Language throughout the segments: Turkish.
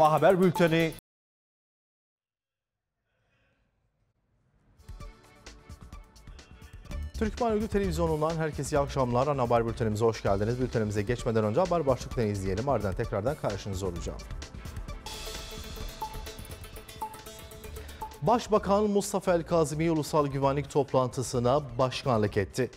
Sabah Haber Bülteni Türkmen Ülgü Televizyonu'ndan herkese iyi akşamlar. Ana Haber Bültenimize hoş geldiniz. Bültenimize geçmeden önce haber başlıklarını izleyelim. Ardından tekrardan karşınızda olacağım. Başbakan Mustafa El Kazimi Ulusal Güvenlik Toplantısına başkanlık etti.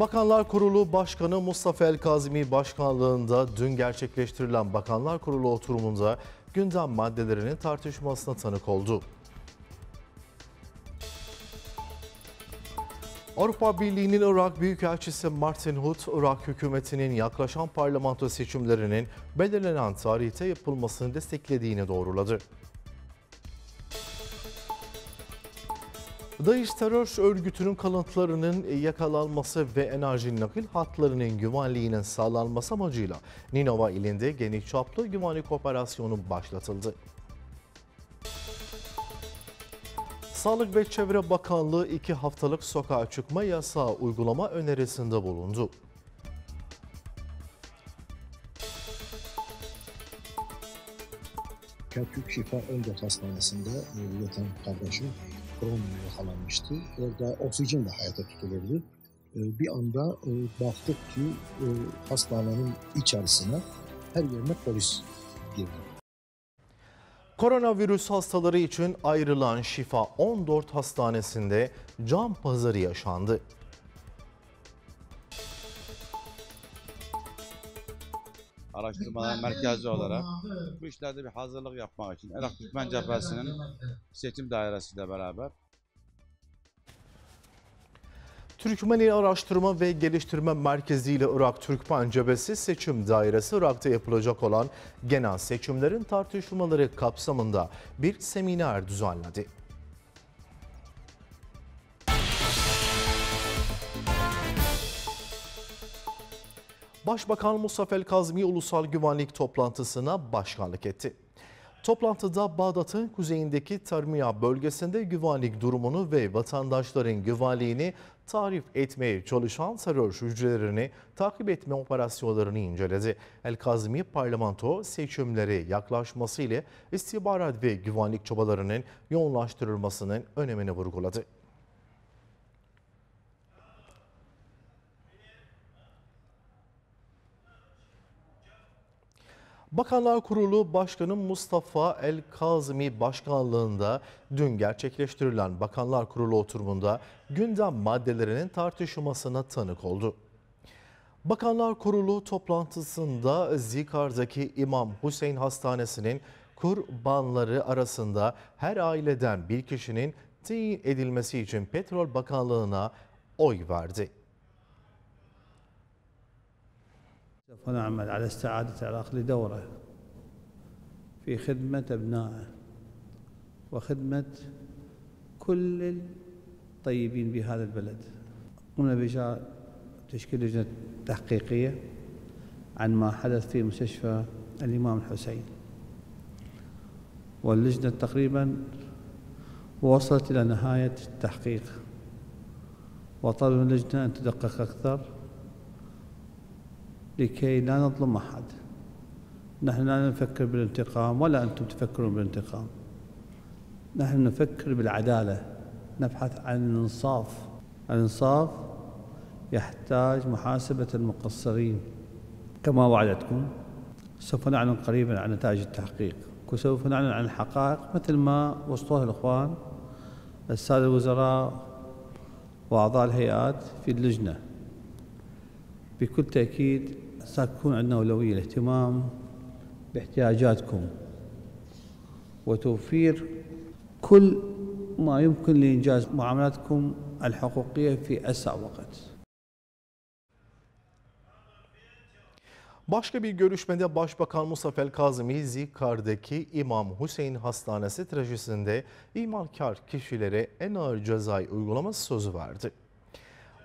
Bakanlar Kurulu Başkanı Mustafa El Kazimi başkanlığında dün gerçekleştirilen Bakanlar Kurulu oturumunda gündem maddelerinin tartışmasına tanık oldu. Avrupa Birliği'nin Irak Büyükelçisi Martin Hood, Irak hükümetinin yaklaşan parlamento seçimlerinin belirlenen tarihte yapılmasını desteklediğini doğruladı. DAEŞ terör örgütünün kalıntılarının yakalanması ve enerji nakil hatlarının güvenliğinin sağlanması amacıyla Ninova ilinde geniş çaplı güvenlik operasyonu başlatıldı. Sağlık ve Çevre Bakanlığı 2 haftalık sokağa çıkma yasağı uygulama önerisinde bulundu. Kerkük Şifa Önder Hastanesi'nde e, yatan kardeşim koronaya yakalanmıştı. Orada oksijenle hayata tutulurdu. Ee, bir anda e, baktık ki e, hastanenin içerisine her yerine polis girdi. Koronavirüs hastaları için ayrılan Şifa 14 hastanesinde can pazarı yaşandı. araştırmalar merkezi olarak bu işlerde bir hazırlık yapmak için Irak Türkmen Cephesi'nin seçim dairesiyle beraber Türkmeni Araştırma ve Geliştirme Merkezi ile Irak Türkmen Cebesi Seçim Dairesi Irak'ta yapılacak olan genel seçimlerin tartışmaları kapsamında bir seminer düzenledi. Başbakan Mustafa El Kazmi Ulusal Güvenlik Toplantısına başkanlık etti. Toplantıda Bağdat'ın kuzeyindeki Tarmiya bölgesinde güvenlik durumunu ve vatandaşların güvenliğini tarif etmeye çalışan terör hücrelerini takip etme operasyonlarını inceledi. El Kazmi parlamento seçimleri yaklaşmasıyla istihbarat ve güvenlik çabalarının yoğunlaştırılmasının önemini vurguladı. Bakanlar Kurulu Başkanı Mustafa El Kazmi başkanlığında dün gerçekleştirilen Bakanlar Kurulu oturumunda gündem maddelerinin tartışılmasına tanık oldu. Bakanlar Kurulu toplantısında Zikar'daki İmam Hüseyin Hastanesi'nin kurbanları arasında her aileden bir kişinin tayin edilmesi için Petrol Bakanlığı'na oy verdi. ونعمل على استعادة العراق لدوره في خدمة أبنائه وخدمة كل الطيبين بهذا البلد قمنا بإجراء تشكيل لجنة تحقيقية عن ما حدث في مستشفى الإمام الحسين واللجنة تقريبا وصلت إلى نهاية التحقيق وطلب اللجنة أن تدقق أكثر لكي لا نظلم أحد نحن لا نفكر بالانتقام ولا أنتم تفكرون بالانتقام نحن نفكر بالعدالة نبحث عن الإنصاف الإنصاف يحتاج محاسبة المقصرين كما وعدتكم سوف نعلن قريبا عن نتائج التحقيق وسوف نعلن عن الحقائق مثل ما وصلوها الإخوان السادة الوزراء وأعضاء الهيئات في اللجنة بكل تأكيد ستكون عندنا أولوية الاهتمام باحتياجاتكم وتوفير كل ما يمكن لإنجاز معاملاتكم الحقوقية في أسرع وقت. Başka bir görüşmede Başbakan Mustafa El Kazmi, Zikar'daki İmam Hüseyin Hastanesi trajesinde imalkar kişilere en ağır cezayı uygulaması sözü verdi.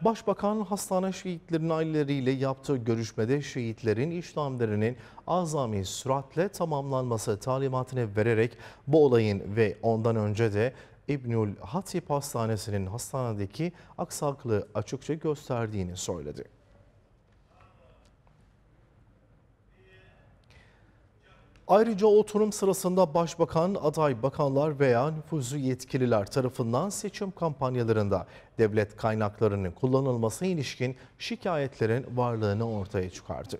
Başbakan hastane şehitlerinin aileleriyle yaptığı görüşmede şehitlerin işlemlerinin azami süratle tamamlanması talimatını vererek bu olayın ve ondan önce de İbnül Hatip Hastanesi'nin hastanedeki aksaklığı açıkça gösterdiğini söyledi. Ayrıca oturum sırasında başbakan, aday bakanlar veya nüfuzlu yetkililer tarafından seçim kampanyalarında devlet kaynaklarının kullanılması ilişkin şikayetlerin varlığını ortaya çıkardı.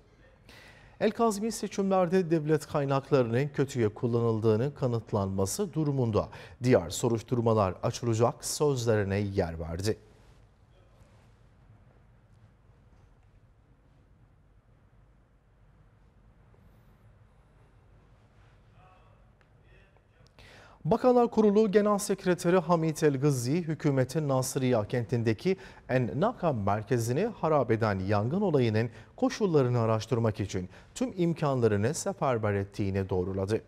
El Kazmi seçimlerde devlet kaynaklarının kötüye kullanıldığını kanıtlanması durumunda diğer soruşturmalar açılacak sözlerine yer verdi. Bakanlar Kurulu Genel Sekreteri Hamit El Gızzi, hükümetin Nasırya kentindeki Ennaka merkezini harap eden yangın olayının koşullarını araştırmak için tüm imkanlarını seferber ettiğini doğruladı.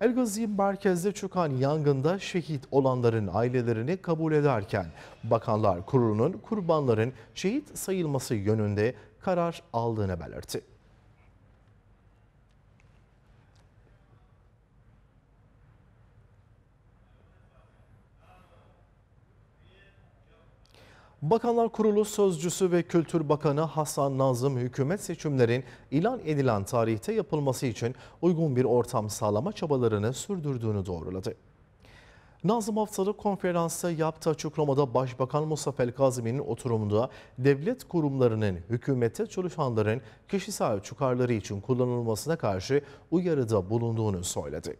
El Gazi merkezde çıkan yangında şehit olanların ailelerini kabul ederken Bakanlar Kurulu'nun kurbanların şehit sayılması yönünde karar aldığını belirtti. Bakanlar Kurulu Sözcüsü ve Kültür Bakanı Hasan Nazım hükümet seçimlerin ilan edilen tarihte yapılması için uygun bir ortam sağlama çabalarını sürdürdüğünü doğruladı. Nazım haftalık konferansta yaptığı açıklamada Başbakan Mustafa Kazım'ın oturumunda devlet kurumlarının hükümete çalışanların kişisel çıkarları için kullanılmasına karşı uyarıda bulunduğunu söyledi.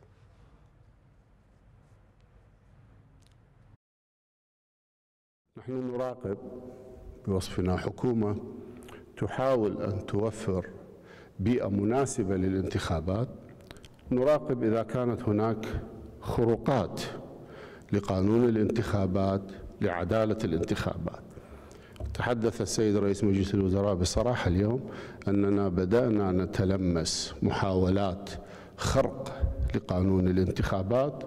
نحن نراقب بوصفنا حكومة تحاول أن توفر بيئة مناسبة للانتخابات نراقب إذا كانت هناك خروقات لقانون الانتخابات لعدالة الانتخابات تحدث السيد رئيس مجلس الوزراء بصراحة اليوم أننا بدأنا نتلمس محاولات خرق لقانون الانتخابات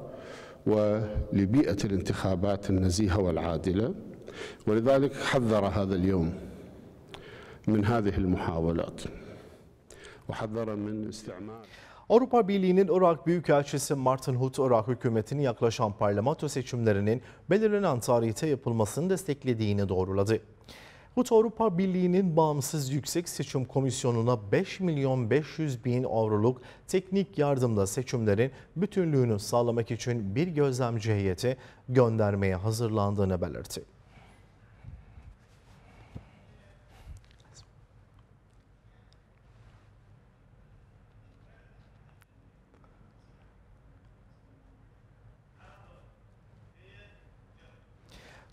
ولبيئة الانتخابات النزيهة والعادلة ولذلك حذر هذا اليوم من هذه المحاولات وحذر من استعمال Avrupa Birliği'nin Irak Büyükelçisi Martin Hood, Irak hükümetinin yaklaşan parlamento seçimlerinin belirlenen tarihte yapılmasını desteklediğini doğruladı. Hood, Avrupa Birliği'nin bağımsız yüksek seçim komisyonuna 5 milyon 500 bin avroluk teknik yardımla seçimlerin bütünlüğünü sağlamak için bir gözlemci heyeti göndermeye hazırlandığını belirtti.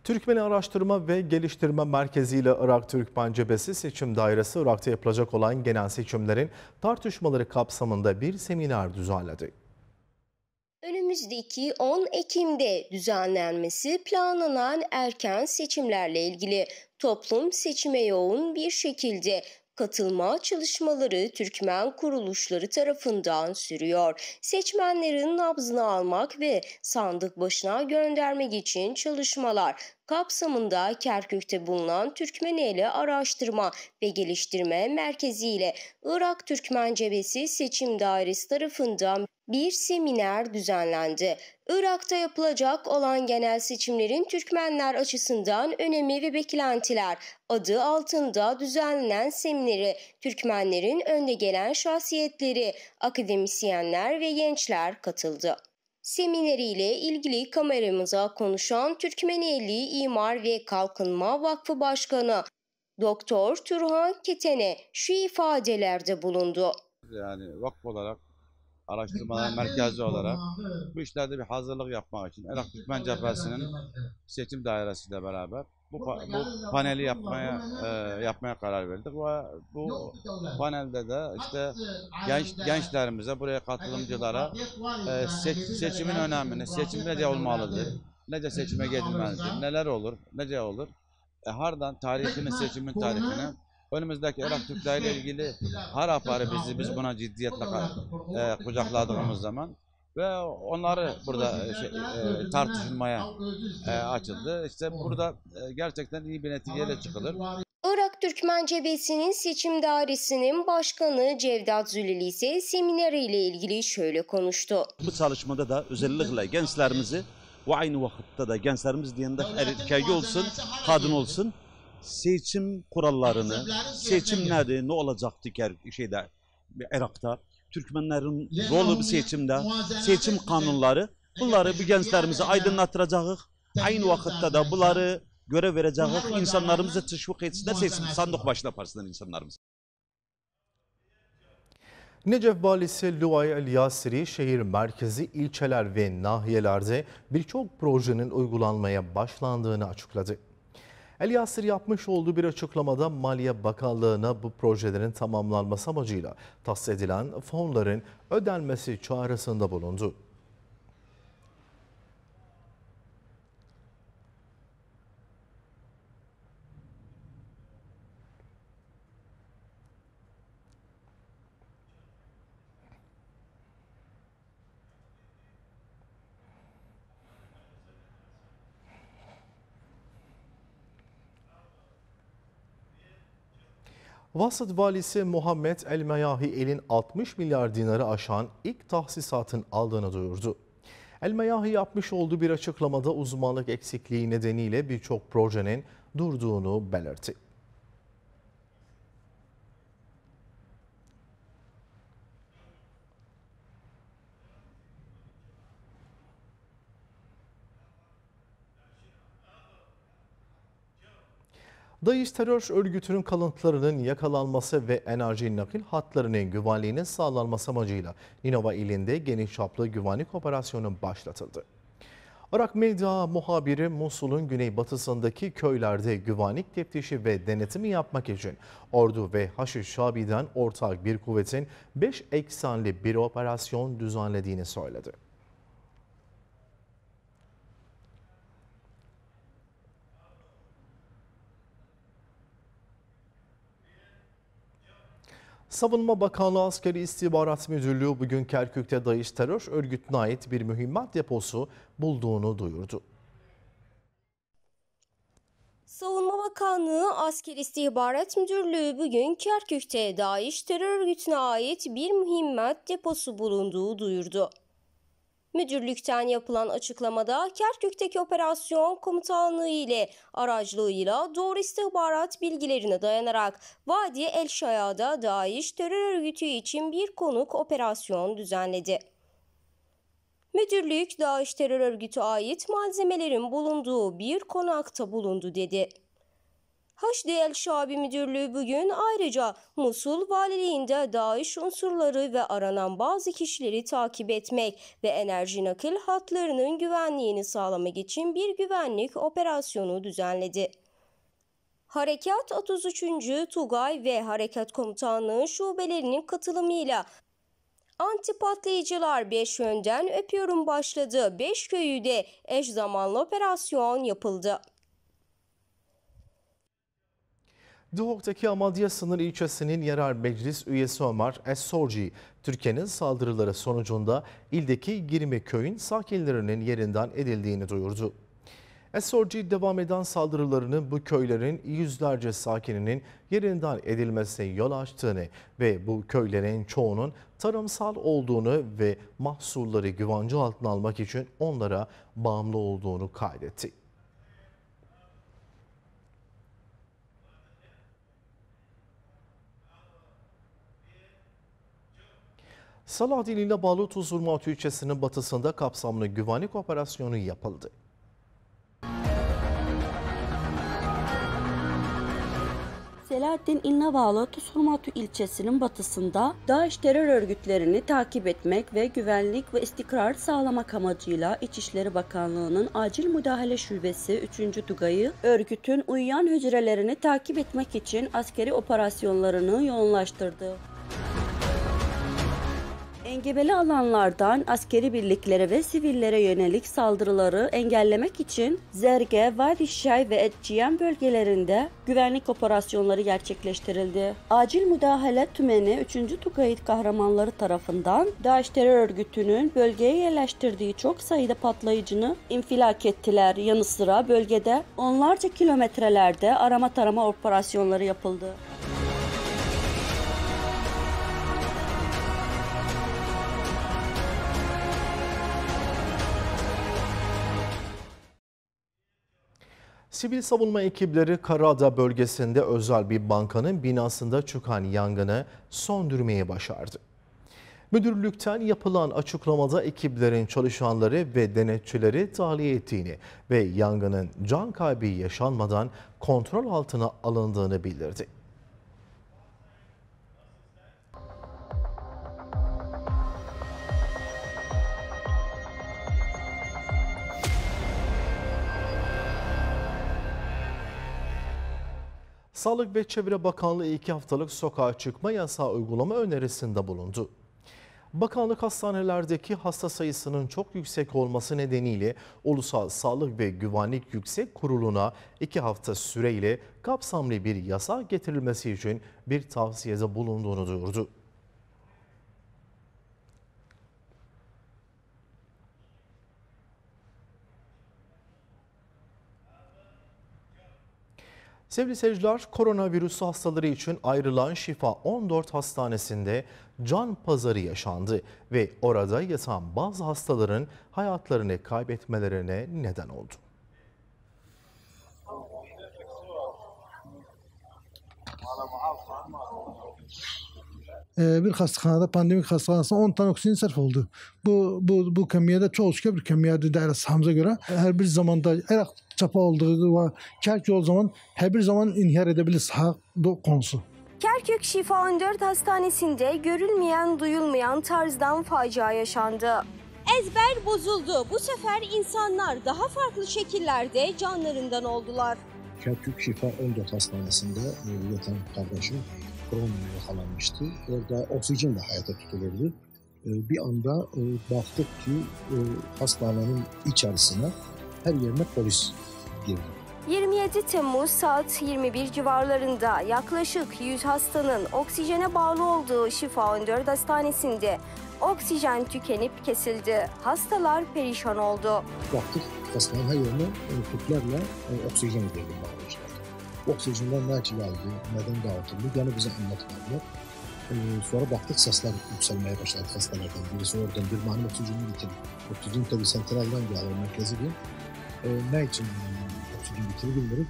Türkmen Araştırma ve Geliştirme Merkezi ile Irak Türk Cebesi Seçim Dairesi Irak'ta yapılacak olan genel seçimlerin tartışmaları kapsamında bir seminer düzenledi. Önümüzdeki 10 Ekim'de düzenlenmesi planlanan erken seçimlerle ilgili toplum seçime yoğun bir şekilde Katılma çalışmaları Türkmen kuruluşları tarafından sürüyor. Seçmenlerin nabzını almak ve sandık başına göndermek için çalışmalar kapsamında Kerkük'te bulunan Türkmeneli Araştırma ve Geliştirme Merkezi ile Irak Türkmen Cebesi Seçim Dairesi tarafından bir seminer düzenlendi. Irak'ta yapılacak olan genel seçimlerin Türkmenler açısından önemi ve beklentiler adı altında düzenlenen semineri Türkmenlerin önde gelen şahsiyetleri, akademisyenler ve gençler katıldı semineriyle ilgili kameramıza konuşan Türkmeneli İmar ve Kalkınma Vakfı Başkanı Doktor Turhan Ketene şu ifadelerde bulundu. Yani vakf olarak araştırmalar merkezi olarak bu işlerde bir hazırlık yapmak için Irak Türkmen Cephesi'nin seçim dairesiyle beraber bu, bu paneli yapmaya e, yapmaya karar verdik ve bu panelde de işte genç gençlerimize buraya katılımcılara e, seç, seçimin önemini, seçim nece olmalıdır, nece seçime gidilmelidir, neler olur, nece olur. E, hardan tarihini, seçimin tarihini Önümüzdeki Irak Türkleri ile ilgili harapari bizi biz buna ciddiyetle e, kucakladığımız zaman ve onları burada e, şey, e, tartışılmaya e, açıldı. İşte burada e, gerçekten iyi bir neticeyle çıkılır. Irak Türkmen Cebesi'nin seçim dairesinin başkanı Cevdat Züleli ise seminere ilgili şöyle konuştu. Bu çalışmada da özellikle gençlerimizi ve aynı vakitte de gençlerimiz diyende erkek olsun, kadın olsun seçim kurallarını, seçim nedir, ne olacaktı her şeyde Irak'ta, Türkmenlerin rolü bir seçimde, seçim kanunları, bunları bu gençlerimizi aydınlatıracağız. Aynı vakitte de bunları görev vereceğiz. İnsanlarımızı teşvik etsinler, seçim sandık başına yaparsınlar insanlarımız. Necef valisi Luay El Yasiri şehir merkezi ilçeler ve nahiyelerde birçok projenin uygulanmaya başlandığını açıkladı. El Yasir yapmış olduğu bir açıklamada Maliye Bakanlığı'na bu projelerin tamamlanması amacıyla tahsis edilen fonların ödenmesi çağrısında bulundu. Vasıt valisi Muhammed El Meyahi elin 60 milyar dinarı aşan ilk tahsisatın aldığını duyurdu. El Meyahi yapmış olduğu bir açıklamada uzmanlık eksikliği nedeniyle birçok projenin durduğunu belirtti. DAEŞ terör örgütünün kalıntılarının yakalanması ve enerji nakil hatlarının güvenliğinin sağlanması amacıyla Ninova ilinde geniş çaplı güvenlik operasyonu başlatıldı. Irak medya muhabiri Musul'un güneybatısındaki köylerde güvenlik teftişi ve denetimi yapmak için ordu ve Haşi Şabi'den ortak bir kuvvetin 5 eksenli bir operasyon düzenlediğini söyledi. Savunma Bakanlığı Askeri İstihbarat Müdürlüğü bugün Kerkük'te Daeş terör örgütüne ait bir mühimmat deposu bulduğunu duyurdu. Savunma Bakanlığı Asker İstihbarat Müdürlüğü bugün Kerkük'te DAEŞ terör örgütüne ait bir mühimmat deposu bulunduğu duyurdu. Müdürlükten yapılan açıklamada Kerkük'teki operasyon komutanlığı ile aracılığıyla doğru istihbarat bilgilerine dayanarak Vadi El Şaya'da DAEŞ terör örgütü için bir konuk operasyon düzenledi. Müdürlük DAEŞ terör örgütü ait malzemelerin bulunduğu bir konakta bulundu dedi. HDL Şabi Müdürlüğü bugün ayrıca Musul Valiliğinde DAEŞ unsurları ve aranan bazı kişileri takip etmek ve enerji nakil hatlarının güvenliğini sağlamak için bir güvenlik operasyonu düzenledi. Harekat 33. Tugay ve Harekat Komutanlığı şubelerinin katılımıyla Anti patlayıcılar 5 yönden öpüyorum başladı. 5 köyü de eş zamanlı operasyon yapıldı. Duhok'taki Amadya sınır ilçesinin yerel meclis üyesi Ömer Essorci, Türkiye'nin saldırıları sonucunda ildeki 20 köyün sakinlerinin yerinden edildiğini duyurdu. Essorci devam eden saldırılarının bu köylerin yüzlerce sakininin yerinden edilmesine yol açtığını ve bu köylerin çoğunun tarımsal olduğunu ve mahsulleri güvence altına almak için onlara bağımlı olduğunu kaydetti. Saladin ile bağlı Tuzurmatu ilçesinin batısında kapsamlı güvenlik operasyonu yapıldı. Selahattin İlne bağlı Tusurmatu ilçesinin batısında DAEŞ terör örgütlerini takip etmek ve güvenlik ve istikrar sağlamak amacıyla İçişleri Bakanlığı'nın Acil Müdahale Şubesi 3. dugayı, örgütün uyuyan hücrelerini takip etmek için askeri operasyonlarını yoğunlaştırdı. Engebeli alanlardan askeri birliklere ve sivillere yönelik saldırıları engellemek için Zerge, Vadi Şay ve Etciyen bölgelerinde güvenlik operasyonları gerçekleştirildi. Acil müdahale tümeni 3. Tugayit kahramanları tarafından Daesh terör örgütünün bölgeye yerleştirdiği çok sayıda patlayıcını infilak ettiler. Yanı sıra bölgede onlarca kilometrelerde arama tarama operasyonları yapıldı. Sivil savunma ekipleri Karada bölgesinde özel bir bankanın binasında çıkan yangını söndürmeye başardı. Müdürlükten yapılan açıklamada ekiplerin çalışanları ve denetçileri tahliye ettiğini ve yangının can kaybı yaşanmadan kontrol altına alındığını bildirdi. Sağlık ve Çevre Bakanlığı iki haftalık sokağa çıkma yasağı uygulama önerisinde bulundu. Bakanlık hastanelerdeki hasta sayısının çok yüksek olması nedeniyle Ulusal Sağlık ve Güvenlik Yüksek Kurulu'na iki hafta süreyle kapsamlı bir yasa getirilmesi için bir tavsiyede bulunduğunu duyurdu. Sevgili seyirciler, koronavirüs hastaları için ayrılan Şifa 14 hastanesinde can pazarı yaşandı ve orada yatan bazı hastaların hayatlarını kaybetmelerine neden oldu. Ee, bir hastahanede pandemik hastahanesinde 10 tane oksijen sarf oldu. Bu bu bu kamiyede çoğu şükür bir kamiyede dairesi Hamza göre her bir zamanda her çapa olduğu ve Kerkük o zaman her bir zaman inhar edebilir hakkı konusu. Kerkük Şifa 14 Hastanesi'nde görülmeyen duyulmayan tarzdan facia yaşandı. Ezber bozuldu. Bu sefer insanlar daha farklı şekillerde canlarından oldular. Kerkük Şifa 14 Hastanesi'nde e, yatan kardeşim koronavirüs yakalanmıştı. Orada oksijen de hayata tutulurdu. E, bir anda e, baktık ki hastanenin içerisine her yerine polis girdi. 27 Temmuz saat 21 civarlarında yaklaşık 100 hastanın oksijene bağlı olduğu Şifa 14 Hastanesi'nde oksijen tükenip kesildi. Hastalar perişan oldu. Baktık hastanın her yerine e, tüplerle e, oksijen ödeydi bağlamışlar. Oksijenden ne kilaldı, neden dağıtıldı yani bize anlatmadılar. Ee, sonra baktık sesler yükselmeye başladı hastalardan. Birisi oradan bir mani oksijeni bitirdi. Oksijen tabii sentralden geldi, merkezi değil. Ee, ne için oksijen bittiğini bilmiyorum.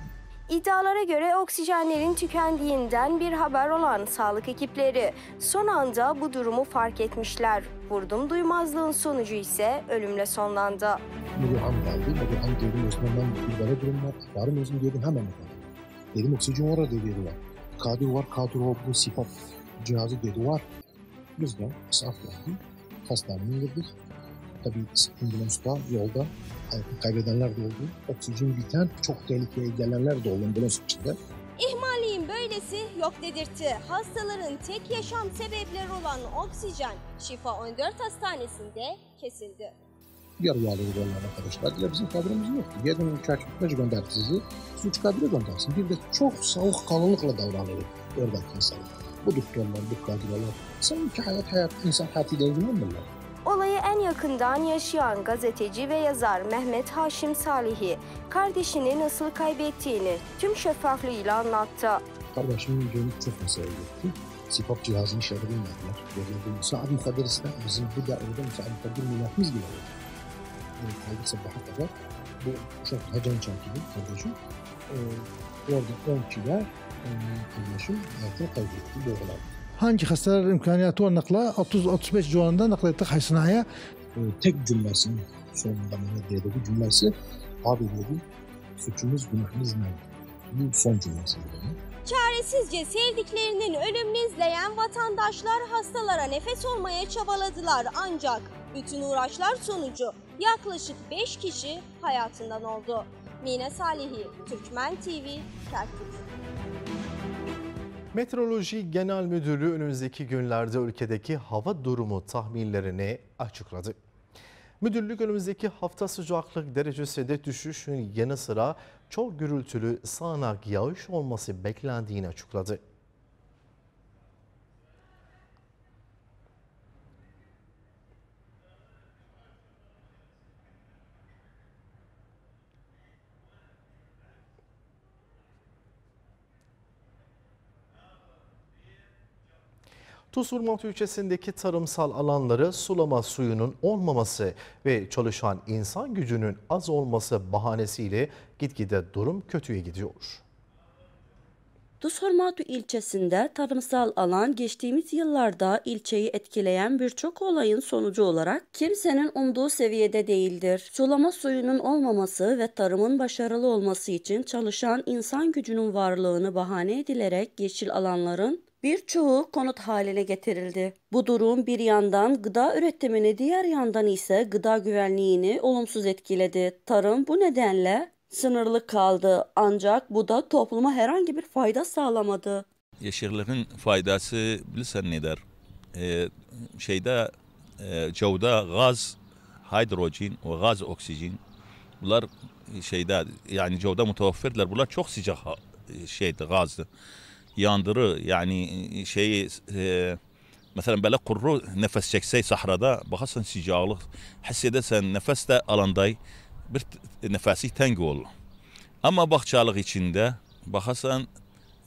İddialara göre oksijenlerin tükendiğinden bir haber olan sağlık ekipleri son anda bu durumu fark etmişler. Vurdum duymazlığın sonucu ise ölümle sonlandı. Bir an geldi, bir an derin özlemden bir böyle durum var. Yarın özüm dedim hemen efendim. Dedim oksijen var dedi var. Kadir var, kadir var, bu sifat cihazı dedi var. Biz de saf yaptık. Hastaneye girdik. Tabii sıkıntılı usta yolda hayatını kaybedenler de oldu. Oksijen biten çok tehlikeli gelenler de oldu ambulans içinde. İhmalliğin böylesi yok dedirtti. Hastaların tek yaşam sebepleri olan oksijen Şifa 14 Hastanesi'nde kesildi. Yarı yağlı veriyorlar arkadaşlar. Ya bizim kadromuz yoktu. Yedin uçak gönderdi gönderdiğinizi suç kadro göndersin. Bir de çok soğuk kalınlıkla davranıyor oradaki insanlar. Bu doktorlar, bu kadrolar. Sanki hayat hayat insan değil mi ilgilenmiyorlar. Olayı en yakından yaşayan gazeteci ve yazar Mehmet Haşim Salihi, kardeşini nasıl kaybettiğini tüm şeffaflığıyla anlattı. Kardeşimin gönlü çok etti. Sipop cihazını şerbe verdiler. Verdiler. Saat mukadder ise bizim bu dairede saat mukadder milletimiz gibi oldu. Yani kaldık sabaha kadar bu çok hacan çantili kardeşim. Ee, orada 10 kilo e, kardeşim hayatını kaybetti. Doğrulandı hangi hastalar imkaniyatı var nakla 30-35 civarında naklettik hastaneye. Tek cümlesi sonunda bana dedi bu cümlesi abi dedi suçumuz günahımız ne? Bu son cümlesi dedi. Çaresizce sevdiklerinin ölümünü izleyen vatandaşlar hastalara nefes olmaya çabaladılar ancak bütün uğraşlar sonucu yaklaşık 5 kişi hayatından oldu. Mine Salihi, Türkmen TV, Kerkük. Meteoroloji Genel Müdürlüğü önümüzdeki günlerde ülkedeki hava durumu tahminlerini açıkladı. Müdürlük önümüzdeki hafta sıcaklık derecesinde düşüşün yanı sıra çok gürültülü sağanak yağış olması beklendiğini açıkladı. Tuzurmont ilçesindeki tarımsal alanları sulama suyunun olmaması ve çalışan insan gücünün az olması bahanesiyle gitgide durum kötüye gidiyor. Dusormatu ilçesinde tarımsal alan geçtiğimiz yıllarda ilçeyi etkileyen birçok olayın sonucu olarak kimsenin umduğu seviyede değildir. Sulama suyunun olmaması ve tarımın başarılı olması için çalışan insan gücünün varlığını bahane edilerek yeşil alanların Birçoğu konut haline getirildi. Bu durum bir yandan gıda üretimini diğer yandan ise gıda güvenliğini olumsuz etkiledi. Tarım bu nedenle sınırlı kaldı ancak bu da topluma herhangi bir fayda sağlamadı. Yeşillerin faydası bilsen nedir? Ee, şeyde e, e cevda gaz, hidrojen ve gaz oksijen bunlar şeyde yani cevda mutavaffirdiler. Bunlar çok sıcak e, şeydi gazdı. Yandırı, Yani şey, e, mesela belə qurru nəfəs çəksək sahrada, baxasan sıcaqlıq hiss edəsən, nəfəs də alanday bir e, nəfəsi təng olur. Amma bağçalıq içində baxasan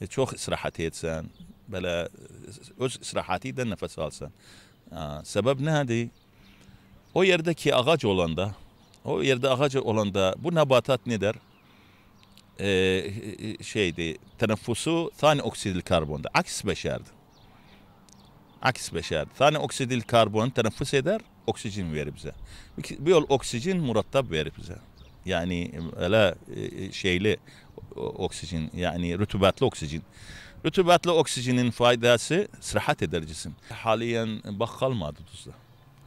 e, çox istirahət etsən, belə e, öz istirahəti de nefes alsan. Ha, səbəb nədir? O yerdəki ağac olanda, o yerdə ağac olanda bu nəbatat nədir? E, e, e, şeydi teneffusu tane oksidil karbonda. Aks beşerdi. Aks beşerdi. Tane oksidil karbon teneffüs eder, oksijen verir bize. Bir yol oksijen murattab verir bize. Yani öyle e, şeyli oksijen yani rütubatlı oksijen. Rütubatlı oksijenin faydası sıhhat eder cisim. Haliyen bak kalmadı tuzda.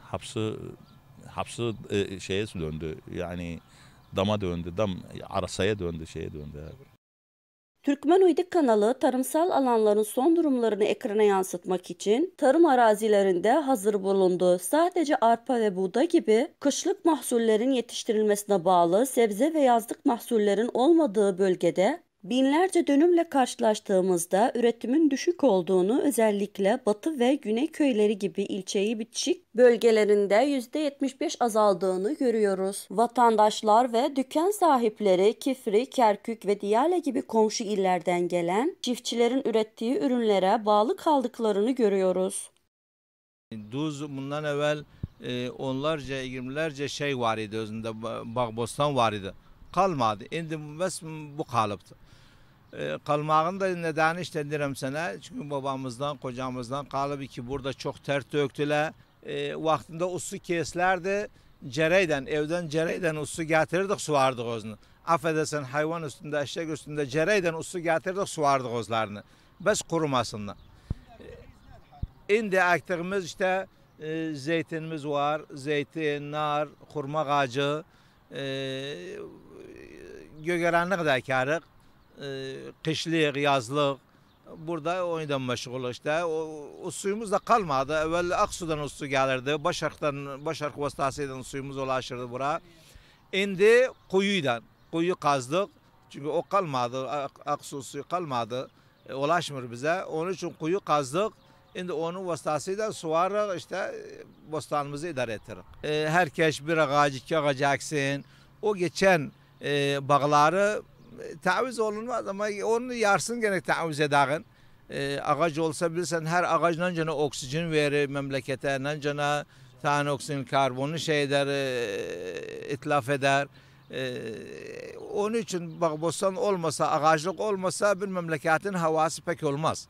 Hapsı hapsı şeye döndü. Yani dama döndü, dam arasaya döndü, şeye döndü. Türkmen Uydik kanalı tarımsal alanların son durumlarını ekrana yansıtmak için tarım arazilerinde hazır bulundu. Sadece arpa ve buğday gibi kışlık mahsullerin yetiştirilmesine bağlı sebze ve yazlık mahsullerin olmadığı bölgede Binlerce dönümle karşılaştığımızda üretimin düşük olduğunu özellikle Batı ve Güney köyleri gibi ilçeyi bitişik bölgelerinde %75 azaldığını görüyoruz. Vatandaşlar ve dükkan sahipleri Kifri, Kerkük ve Diyale gibi komşu illerden gelen çiftçilerin ürettiği ürünlere bağlı kaldıklarını görüyoruz. Duz bundan evvel e, onlarca, yirmilerce şey var idi özünde, bağ bostan var idi. Kalmadı. Şimdi bu kalıptı e, kalmağın da neden işte sana. Çünkü babamızdan, kocamızdan kalıp ki burada çok ter döktüler. E, vaktinde usu keslerdi. Cereyden, evden cereyden usu getirirdik suvardık gözünü. Affedersen hayvan üstünde, eşek üstünde cereyden usu getirdik suvardık özlerini. Biz kurumasınlar. E, indi işte e, zeytinimiz var. Zeytin, nar, kurma ağacı. E, gögerenlik de ekarık e, kışlık, yazlık burada oyundan meşgul işte. O, o suyumuz da kalmadı. Evvel Aksu'dan o su gelirdi. Başak'tan, Başak vasıtasıyla suyumuz ulaşırdı bura. Şimdi kuyudan, kuyu kazdık. Çünkü o kalmadı, Aksu suyu kalmadı. E, ulaşmıyor bize. Onun için kuyu kazdık. Şimdi onu vasıtasıyla suvarı işte e, bostanımızı idare ettir. E, herkes bir ağacı, iki ağacı eksin. O geçen e, bağları taviz olunmaz ama onu yarsın gene taviz edağın. E, ağac olsa bilsen her ağacdan cana oksijen verir memlekete, nan cana oksijen karbonu şey eder, e, itlaf eder. E, onun için bak bostan olmasa, ağaçlık olmasa bir memleketin havası pek olmaz.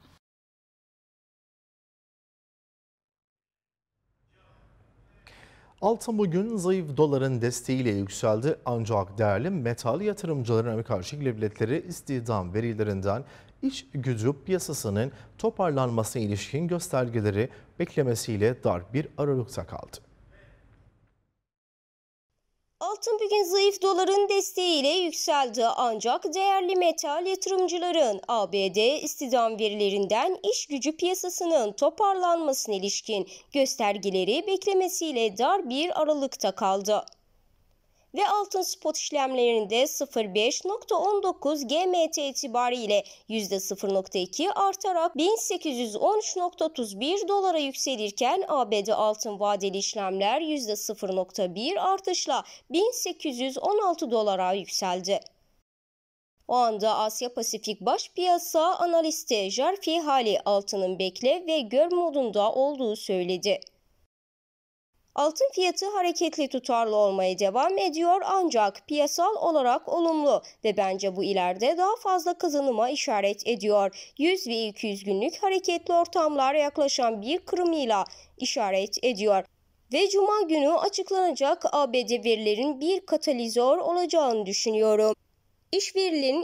Altın bugün zayıf doların desteğiyle yükseldi ancak değerli metal yatırımcıların Amerika Birleşik Devletleri istihdam verilerinden iş gücü piyasasının toparlanmasına ilişkin göstergeleri beklemesiyle dar bir aralıkta kaldı. Altın bugün zayıf doların desteğiyle yükseldi ancak değerli metal yatırımcıların ABD istihdam verilerinden iş gücü piyasasının toparlanmasına ilişkin göstergeleri beklemesiyle dar bir aralıkta kaldı ve altın spot işlemlerinde 05.19 GMT itibariyle %0.2 artarak 1813.31 dolara yükselirken ABD altın vadeli işlemler %0.1 artışla 1816 dolara yükseldi. O anda Asya Pasifik Baş Piyasa analisti Jarfi Hali altının bekle ve gör modunda olduğu söyledi. Altın fiyatı hareketli tutarlı olmaya devam ediyor ancak piyasal olarak olumlu ve bence bu ileride daha fazla kazanıma işaret ediyor. 100 ve 200 günlük hareketli ortamlar yaklaşan bir kırımıyla işaret ediyor ve cuma günü açıklanacak ABD verilerin bir katalizör olacağını düşünüyorum. İş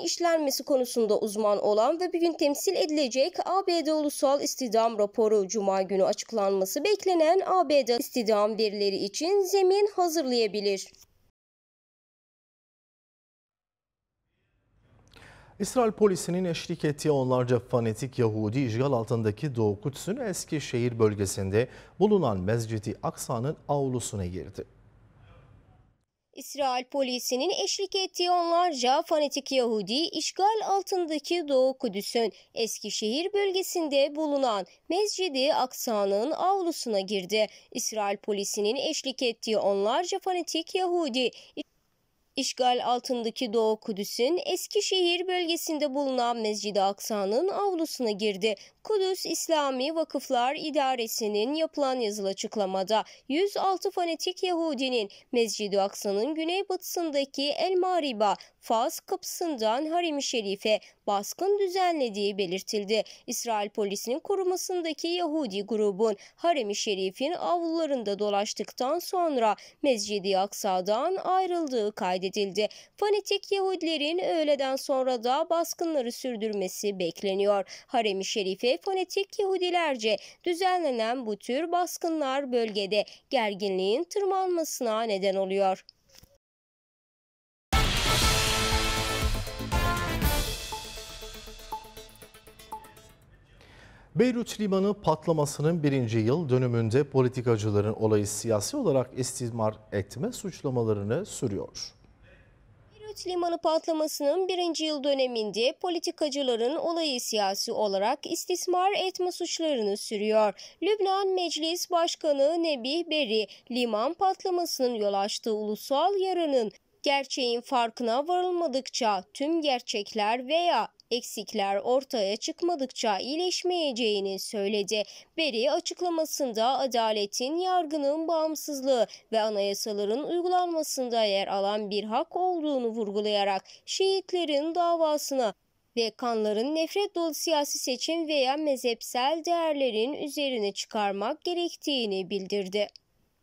işlenmesi konusunda uzman olan ve bugün temsil edilecek ABD Ulusal İstihdam Raporu Cuma günü açıklanması beklenen ABD istihdam birleri için zemin hazırlayabilir. İsrail polisinin eşlik ettiği onlarca fanatik Yahudi işgal altındaki Doğu Kudüs'ün şehir bölgesinde bulunan Mescidi Aksa'nın avlusuna girdi. İsrail polisinin eşlik ettiği onlarca fanatik Yahudi işgal altındaki Doğu Kudüs'ün Eskişehir bölgesinde bulunan Mescidi Aksa'nın avlusuna girdi. İsrail polisinin eşlik ettiği onlarca fanatik Yahudi İşgal altındaki Doğu Kudüs'ün Eskişehir bölgesinde bulunan Mescid-i Aksa'nın avlusuna girdi. Kudüs İslami Vakıflar İdaresi'nin yapılan yazılı açıklamada 106 fanatik Yahudinin Mescid-i Aksa'nın güneybatısındaki El Mariba Fas kapısından Harem-i Şerif'e baskın düzenlediği belirtildi. İsrail polisinin korumasındaki Yahudi grubun Harem-i Şerif'in avlularında dolaştıktan sonra mescid Aksa'dan ayrıldığı kaydedildi. Fanatik Yahudilerin öğleden sonra da baskınları sürdürmesi bekleniyor. Harem-i Şerif'e fanatik Yahudilerce düzenlenen bu tür baskınlar bölgede gerginliğin tırmanmasına neden oluyor. Beyrut Limanı patlamasının birinci yıl dönümünde politikacıların olayı siyasi olarak istismar etme suçlamalarını sürüyor. Beyrut Limanı patlamasının birinci yıl döneminde politikacıların olayı siyasi olarak istismar etme suçlarını sürüyor. Lübnan Meclis Başkanı Nebih Beri, liman patlamasının yol açtığı ulusal yaranın gerçeğin farkına varılmadıkça tüm gerçekler veya eksikler ortaya çıkmadıkça iyileşmeyeceğini söyledi. Beri açıklamasında adaletin, yargının bağımsızlığı ve anayasaların uygulanmasında yer alan bir hak olduğunu vurgulayarak şehitlerin davasına ve kanların nefret dolu siyasi seçim veya mezhepsel değerlerin üzerine çıkarmak gerektiğini bildirdi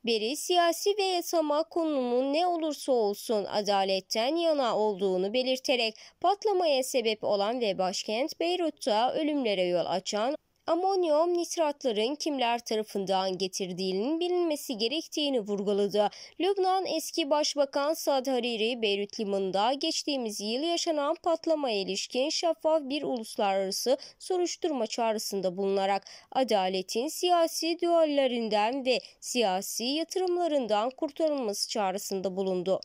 beri siyasi ve yasama konumun ne olursa olsun adaletten yana olduğunu belirterek patlamaya sebep olan ve başkent Beyrut'ta ölümlere yol açan amonyum nitratların kimler tarafından getirdiğinin bilinmesi gerektiğini vurguladı. Lübnan eski başbakan Sad Hariri Beyrut limanında geçtiğimiz yıl yaşanan patlamaya ilişkin şeffaf bir uluslararası soruşturma çağrısında bulunarak adaletin siyasi duallerinden ve siyasi yatırımlarından kurtarılması çağrısında bulundu.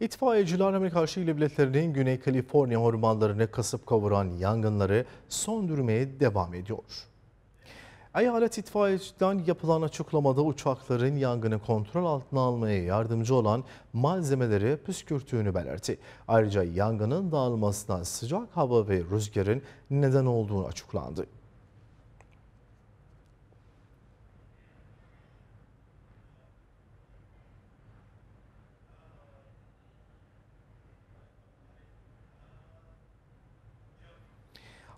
İtfaiyeciler Amerika Birleşik Devletleri'nin Güney Kaliforniya ormanlarını kasıp kavuran yangınları söndürmeye devam ediyor. Eyalet itfaiyeciden yapılan açıklamada uçakların yangını kontrol altına almaya yardımcı olan malzemeleri püskürttüğünü belirtti. Ayrıca yangının dağılmasına sıcak hava ve rüzgarın neden olduğunu açıklandı.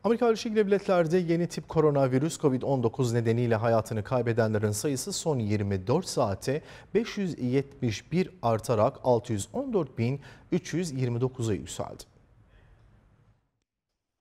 Amerika Birleşik Devletleri'de yeni tip koronavirüs COVID-19 nedeniyle hayatını kaybedenlerin sayısı son 24 saate 571 artarak 614.329'a yükseldi.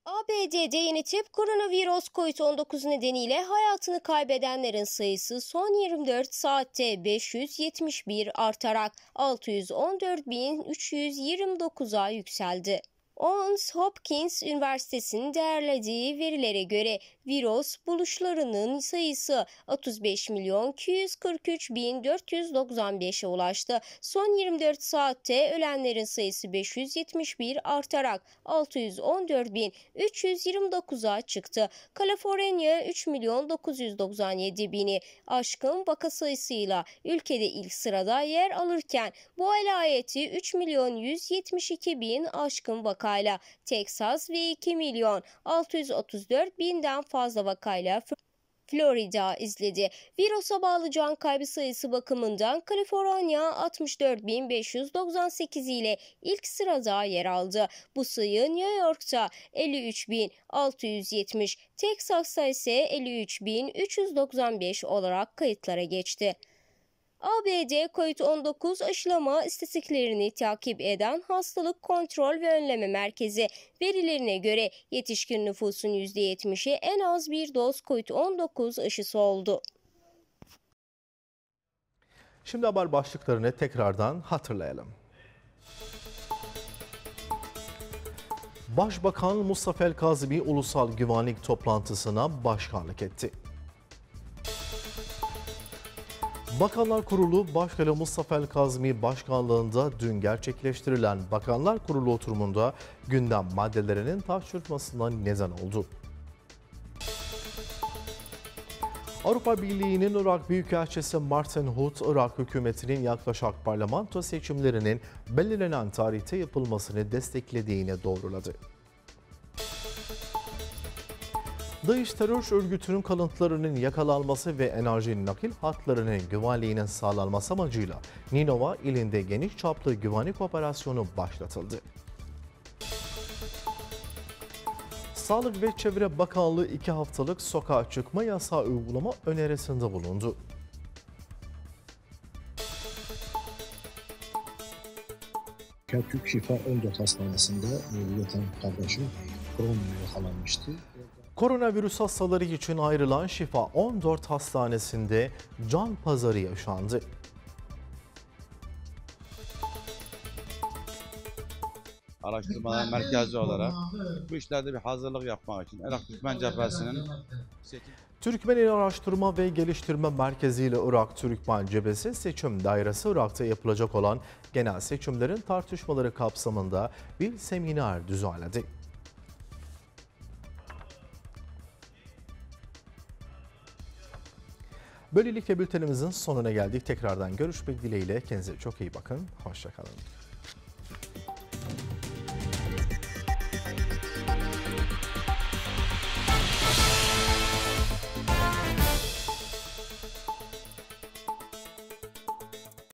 ABD'de yeni tip koronavirüs COVID-19 nedeniyle hayatını kaybedenlerin sayısı son 24 saatte 571 artarak 614.329'a yükseldi. Ons Hopkins Üniversitesi'nin değerlediği verilere göre Viros buluşlarının sayısı 35 milyon 243 bin 495'e ulaştı. Son 24 saatte ölenlerin sayısı 571 artarak 614 bin 329'a çıktı. Kaliforniya 3 milyon 997 bini aşkın vaka sayısıyla ülkede ilk sırada yer alırken bu elayeti 3 milyon 172 bin aşkın vakayla Teksas ve 2 milyon 634 binden fazla fazla vakayla Florida izledi. Virusa bağlı can kaybı sayısı bakımından Kaliforniya 64.598 ile ilk sırada yer aldı. Bu sayı New York'ta 53.670, Texas'ta ise 53.395 olarak kayıtlara geçti. ABD COVID-19 aşılama istatistiklerini takip eden Hastalık Kontrol ve Önleme Merkezi verilerine göre yetişkin nüfusun %70'i en az bir doz COVID-19 aşısı oldu. Şimdi haber başlıklarını tekrardan hatırlayalım. Başbakan Mustafa El Kazmi ulusal güvenlik toplantısına başkanlık etti. Bakanlar Kurulu Başkanı Mustafa El Kazmi başkanlığında dün gerçekleştirilen Bakanlar Kurulu oturumunda gündem maddelerinin taşırtmasına neden oldu. Avrupa Birliği'nin Irak Büyükelçisi Martin Hood, Irak hükümetinin yaklaşık parlamento seçimlerinin belirlenen tarihte yapılmasını desteklediğini doğruladı. DAEŞ terör örgütünün kalıntılarının yakalanması ve enerji nakil hatlarının güvenliğinin sağlanması amacıyla Ninova ilinde geniş çaplı güvenlik operasyonu başlatıldı. Sağlık ve Çevre Bakanlığı 2 haftalık sokağa çıkma yasağı uygulama önerisinde bulundu. Kerkük Şifa Öndok Hastanesi'nde yatan kardeşim kronu yakalanmıştı. Koronavirüs hastaları için ayrılan Şifa 14 hastanesinde can pazarı yaşandı. Araştırmalar merkezi olarak bu işlerde bir hazırlık yapmak için Irak Türkmen Cephesi'nin Türkmeneli Araştırma ve Geliştirme Merkezi ile Irak Türkmen Cebesi Seçim Dairesi Irak'ta yapılacak olan genel seçimlerin tartışmaları kapsamında bir seminer düzenledi. Böylelikle bültenimizin sonuna geldik. Tekrardan görüşmek dileğiyle. Kendinize çok iyi bakın. Hoşçakalın.